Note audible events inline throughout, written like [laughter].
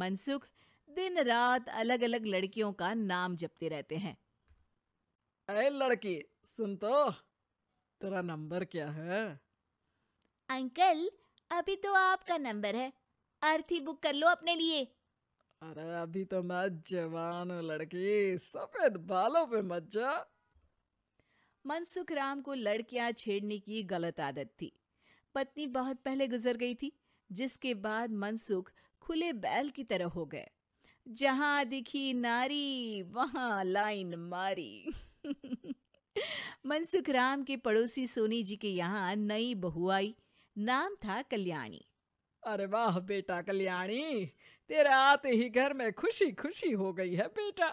मनसुख दिन रात अलग अलग लड़कियों का नाम जपते रहते हैं ए लड़की सुन तो तेरा नंबर क्या है अंकल अभी तो आपका नंबर है अर्थी बुक कर लो अपने लिए अरे अभी तो मैं जवान हूँ लड़की सफेद बालों पे मत जा मनसुख राम को लड़कियां छेड़ने की गलत आदत थी पत्नी बहुत पहले गुजर गई थी जिसके बाद मनसुख खुले बैल की तरह हो गए जहां दिखी नारी वहां लाइन मारी [laughs] मनसुख राम के पड़ोसी सोनी जी के यहाँ नई बहू आई नाम था कल्याणी अरे वाह बेटा कल्याणी तेरा आते ही घर में खुशी खुशी हो गई है बेटा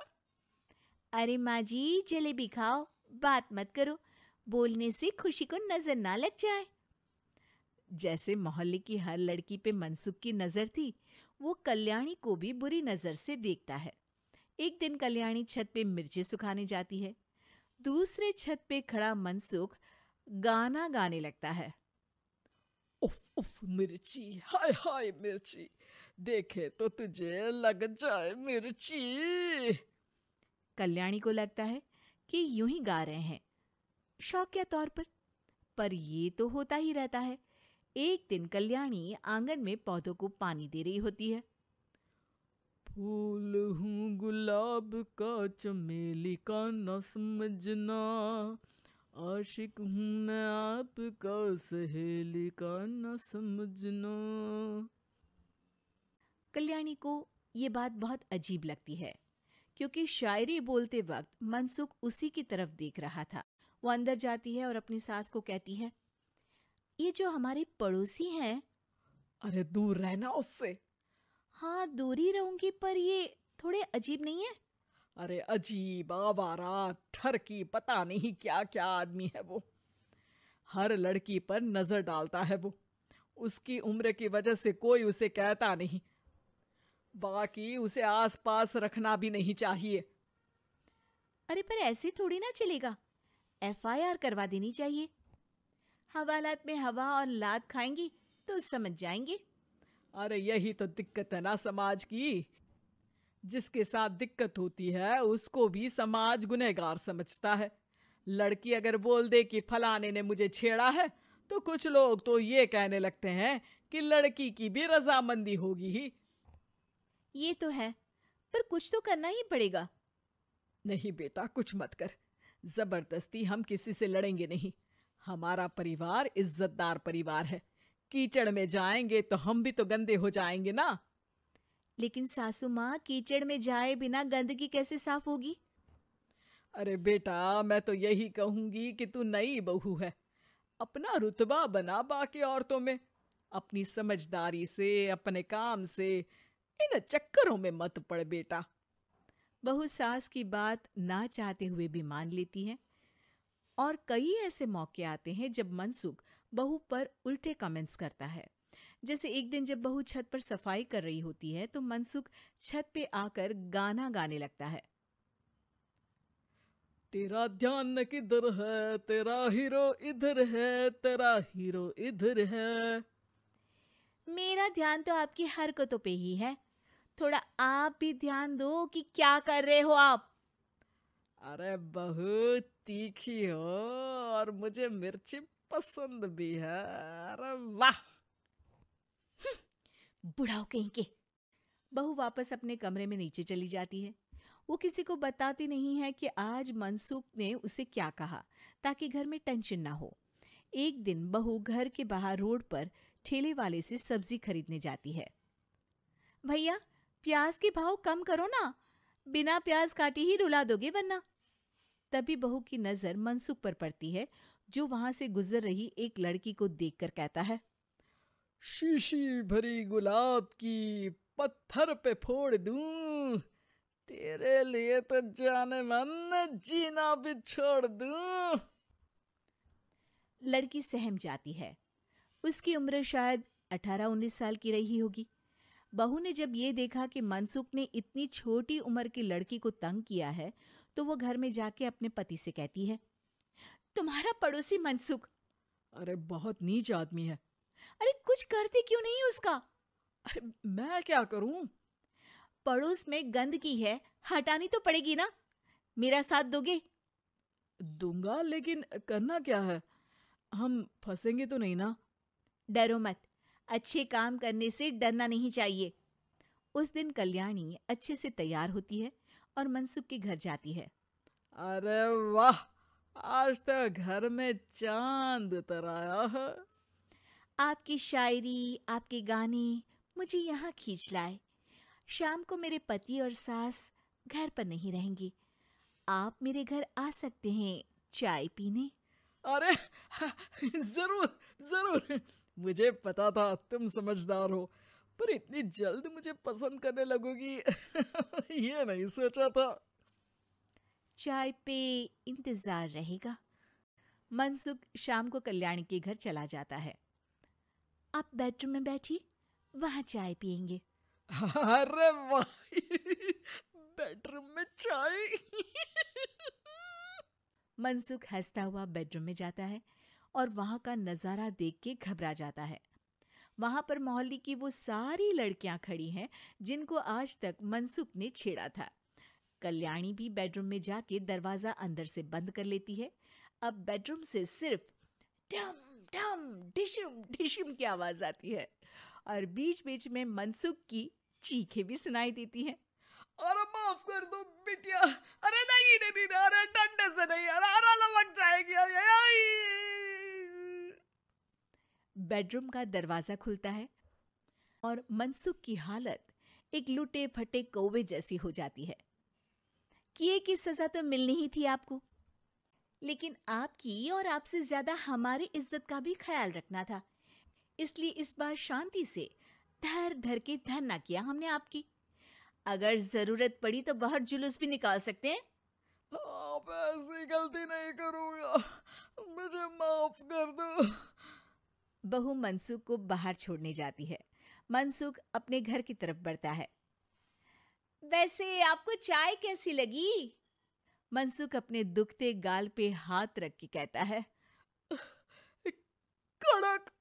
अरे माँ जी जलेबी खाओ बात मत करो बोलने से खुशी को नजर ना लग जाए जैसे मोहल्ले की हर लड़की पे मनसुख की नज़र थी वो कल्याणी को भी बुरी नज़र से देखता है एक दिन कल्याणी छत पे मिर्ची सुखाने जाती है दूसरे छत पे खड़ा मनसुख गाना गाने लगता है उफ उफ मिर्ची हाय हाय मिर्ची देखे तो तुझे लग जाए मिर्ची कल्याणी को लगता है कि यूं ही गा रहे हैं शौक के तौर पर पर ये तो होता ही रहता है एक दिन कल्याणी आंगन में पौधों को पानी दे रही होती है फूल हूँ गुलाब का चमेली का न समझना आशिक हूँ मैं आपका सहेली का न समझना कल्याणी को ये बात बहुत अजीब लगती है क्योंकि शायरी बोलते वक्त मनसुख उसी की तरफ देख रहा था वो अंदर जाती है और अपनी सास को कहती है ये जो हमारे पड़ोसी हैं अरे दूर रहना उससे हाँ दूरी रहूंगी पर ये थोड़े अजीब नहीं है अरे अजीब आवारा ठरकी पता नहीं क्या क्या आदमी है वो हर लड़की पर नजर डालता है वो उसकी उम्र की वजह से कोई उसे कहता नहीं बाकी उसे आसपास रखना भी नहीं चाहिए अरे पर ऐसे थोड़ी ना चलेगा एफआईआर करवा देनी चाहिए हवालात में हवा और लात खाएंगी तो समझ जाएंगे अरे यही तो दिक्कत है ना समाज की जिसके साथ दिक्कत होती है उसको भी समाज गुनहगार समझता है लड़की अगर बोल दे कि फलाने ने मुझे छेड़ा है तो कुछ लोग तो ये कहने लगते हैं कि लड़की की भी रजामंदी होगी ही ये तो है पर कुछ तो करना ही पड़ेगा नहीं बेटा कुछ मत कर जबरदस्ती हम किसी से लड़ेंगे नहीं हमारा परिवार इज्जतदार परिवार है कीचड़ में जाएंगे तो हम भी तो गंदे हो जाएंगे ना लेकिन सासू माँ कीचड़ में जाए बिना गंदगी कैसे साफ होगी अरे बेटा मैं तो यही कहूंगी कि तू नई बहू है अपना रुतबा बना बाकी औरतों में अपनी समझदारी से अपने काम से इन चक्करों में मत पड़ बेटा बहू सास की बात ना चाहते हुए भी मान लेती है और कई ऐसे मौके आते हैं जब मनसुख बहू पर उल्टे कमेंट्स करता है जैसे एक दिन जब बहू छत पर सफाई कर रही होती है तो मनसुख छत पे आकर गाना गाने लगता है तेरा ध्यान किधर है तेरा हीरो इधर है तेरा हीरो इधर है मेरा ध्यान तो आपकी हरकतों पे ही है थोड़ा आप भी ध्यान दो कि क्या कर रहे हो आप अरे बहुत तीखी हो और मुझे मिर्ची पसंद भी है अरे वाह हम्म, बुढ़ाओ कहीं के बहू वापस अपने कमरे में नीचे चली जाती है वो किसी को बताती नहीं है कि आज मनसुख ने उसे क्या कहा ताकि घर में टेंशन ना हो एक दिन बहू घर के बाहर रोड पर ठेले वाले से सब्जी खरीदने जाती है भैया प्याज के भाव कम करो ना बिना प्याज काटी ही रुला दोगे वरना तभी बहू की नज़र मनसुख पर पड़ती है जो वहां से गुजर रही एक लड़की को देखकर कहता है शीशी भरी गुलाब की पत्थर पे फोड़ दू तेरे लिए तो जाने मन जीना भी छोड़ दू लड़की सहम जाती है उसकी उम्र शायद 18-19 साल की रही होगी बहू ने जब ये देखा कि मनसुख ने इतनी छोटी उम्र की लड़की को तंग किया है तो वो घर में जाके अपने पति से कहती है तुम्हारा पड़ोसी मनसुख अरे बहुत नीच आदमी है अरे कुछ करती क्यों नहीं उसका अरे मैं क्या करूं पड़ोस में गंदगी है हटानी तो पड़ेगी ना मेरा साथ दोगे दूंगा लेकिन करना क्या है हम फंसेंगे तो नहीं ना डरो मत अच्छे काम करने से डरना नहीं चाहिए उस दिन कल्याणी अच्छे से तैयार होती है और मनसुख के घर जाती है अरे वाह आज तो घर में चांद उतर आया है आपकी शायरी आपके गाने मुझे यहाँ खींच लाए शाम को मेरे पति और सास घर पर नहीं रहेंगे आप मेरे घर आ सकते हैं चाय पीने अरे [laughs] जरूर जरूर मुझे पता था तुम समझदार हो पर इतनी जल्द मुझे पसंद करने लगोगी [laughs] ये नहीं सोचा था चाय पे इंतज़ार रहेगा मनसुख शाम को कल्याणी के घर चला जाता है आप बेडरूम में बैठिए वहां चाय पियेंगे अरे बेडरूम में चाय मनसुख हंसता हुआ बेडरूम में जाता है और वहां का नज़ारा देख के घबरा जाता है वहाँ पर मोहल्ले की वो सारी लड़कियाँ खड़ी हैं जिनको आज तक मनसुख ने छेड़ा था कल्याणी भी बेडरूम में जाके दरवाज़ा अंदर से बंद कर लेती है अब बेडरूम से सिर्फ डम डम डिशम डिशम की आवाज़ आती है और बीच बीच में मनसुख की चीखें भी सुनाई देती हैं अरे माफ कर दो बिटिया अरे नहीं नहीं अरे डंडे से नहीं अरे अरे बेडरूम का दरवाज़ा खुलता है और मनसुख की हालत एक लुटे फटे कौवे जैसी हो जाती है किए की सज़ा तो मिलनी ही थी आपको लेकिन आपकी और आपसे ज़्यादा हमारी इज्जत का भी ख्याल रखना था इसलिए इस बार शांति से धर धर के धरना किया हमने आपकी अगर ज़रूरत पड़ी तो बाहर जुलूस भी निकाल सकते हैं आप ऐसी गलती नहीं करूंगा मुझे माफ़ कर दो बहु मनसुख को बाहर छोड़ने जाती है मनसुख अपने घर की तरफ बढ़ता है वैसे आपको चाय कैसी लगी मनसुख अपने दुखते गाल पे हाथ रख के कहता है कड़क